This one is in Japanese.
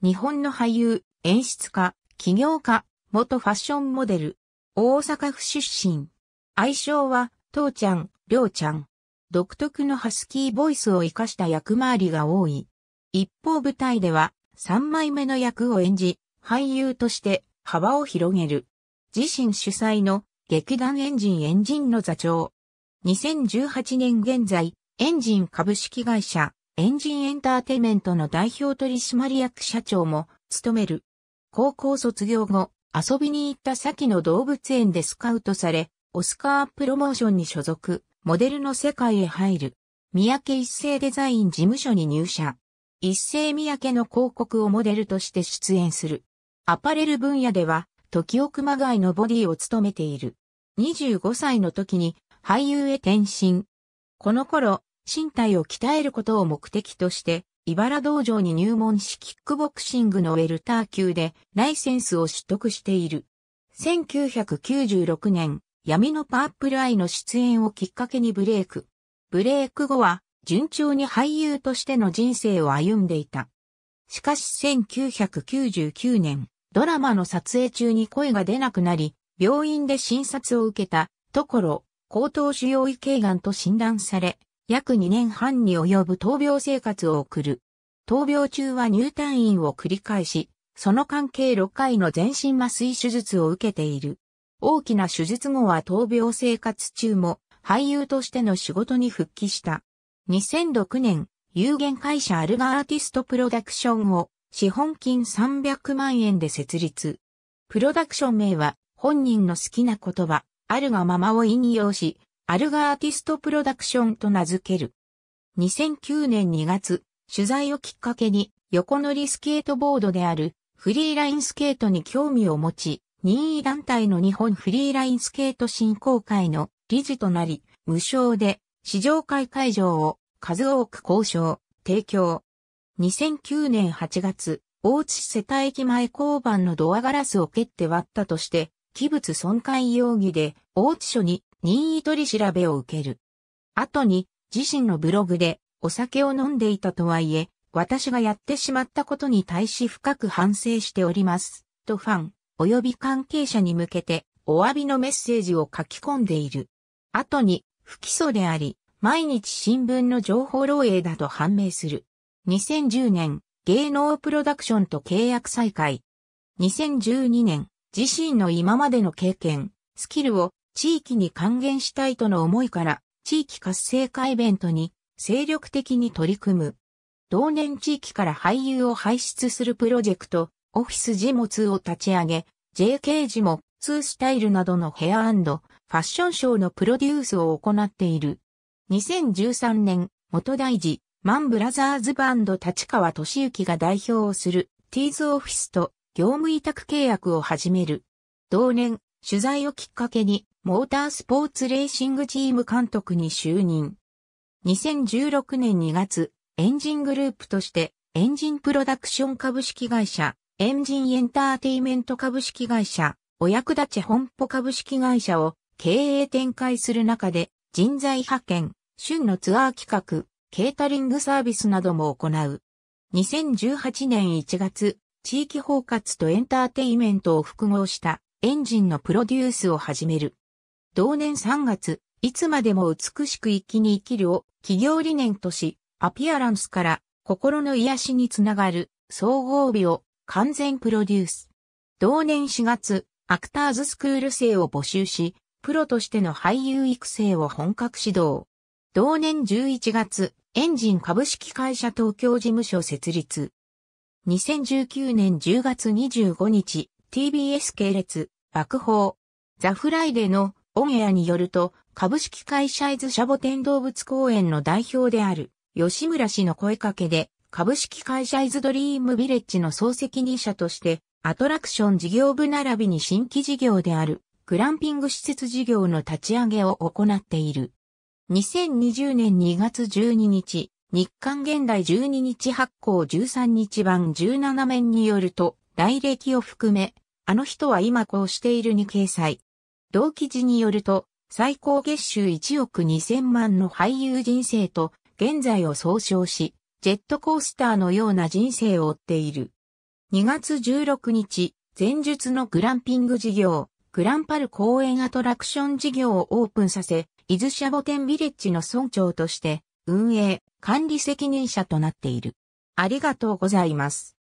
日本の俳優、演出家、起業家、元ファッションモデル、大阪府出身。愛称は、父ちゃん、りょうちゃん。独特のハスキーボイスを活かした役回りが多い。一方舞台では、三枚目の役を演じ、俳優として幅を広げる。自身主催の劇団エンジンエンジンの座長。2018年現在、エンジン株式会社、エンジンエンターテイメントの代表取締役社長も務める。高校卒業後、遊びに行った先の動物園でスカウトされ、オスカープロモーションに所属、モデルの世界へ入る。三宅一世デザイン事務所に入社。一世三宅の広告をモデルとして出演する。アパレル分野では、時奥熊谷のボディを務めている。25歳の時に俳優へ転身。この頃、身体を鍛えることを目的として、茨道場に入門しキックボクシングのウェルター級でライセンスを取得している。1996年、闇のパープルアイの出演をきっかけにブレイク。ブレイク後は、順調に俳優としての人生を歩んでいた。しかし1999年、ドラマの撮影中に声が出なくなり、病院で診察を受けたところ、高等腫瘍胃頸がんと診断され、約2年半に及ぶ闘病生活を送る。闘病中は入退院を繰り返し、その関係6回の全身麻酔手術を受けている。大きな手術後は闘病生活中も俳優としての仕事に復帰した。2006年、有限会社アルガアーティストプロダクションを資本金300万円で設立。プロダクション名は本人の好きな言葉、あるがままを引用し、アルガアーティストプロダクションと名付ける。2009年2月、取材をきっかけに横乗りスケートボードであるフリーラインスケートに興味を持ち、任意団体の日本フリーラインスケート振興会の理事となり、無償で試乗会会場を数多く交渉、提供。2009年8月、大津市世田駅前交番のドアガラスを蹴って割ったとして、器物損壊容疑で大津署に任意取り調べを受ける。後に、自身のブログで、お酒を飲んでいたとはいえ、私がやってしまったことに対し深く反省しております。とファン、及び関係者に向けて、お詫びのメッセージを書き込んでいる。後に、不起訴であり、毎日新聞の情報漏洩だと判明する。2010年、芸能プロダクションと契約再開。2012年、自身の今までの経験、スキルを地域に還元したいとの思いから、地域活性化イベントに精力的に取り組む。同年地域から俳優を輩出するプロジェクト、オフィスジモ2を立ち上げ、JK ジモ2スタイルなどのヘアファッションショーのプロデュースを行っている。2013年、元大事、マンブラザーズバンド立川俊之が代表をする T's オフィスと業務委託契約を始める。同年、取材をきっかけにモータースポーツレーシングチーム監督に就任。2016年2月、エンジングループとして、エンジンプロダクション株式会社、エンジンエンターテイメント株式会社、お役立ち本舗株式会社を経営展開する中で、人材派遣、春のツアー企画、ケータリングサービスなども行う。2018年1月、地域包括とエンターテイメントを複合したエンジンのプロデュースを始める。同年3月、いつまでも美しく生きに生きるを企業理念とし、アピアランスから心の癒しにつながる総合美を完全プロデュース。同年4月、アクターズスクール生を募集し、プロとしての俳優育成を本格指導。同年11月、エンジン株式会社東京事務所設立。2019年10月25日、TBS 系列、爆報、ザ・フライデーのオンエアによると、株式会社イズシャボテン動物公園の代表である、吉村氏の声かけで、株式会社イズドリームビレッジの総責任者として、アトラクション事業部並びに新規事業である、グランピング施設事業の立ち上げを行っている。2020年2月12日、日刊現代12日発行13日版17面によると、来歴を含め、あの人は今こうしているに掲載。同記事によると、最高月収1億2000万の俳優人生と、現在を総称し、ジェットコースターのような人生を追っている。2月16日、前述のグランピング事業、グランパル公園アトラクション事業をオープンさせ、伊豆シャボテンビレッジの村長として、運営、管理責任者となっている。ありがとうございます。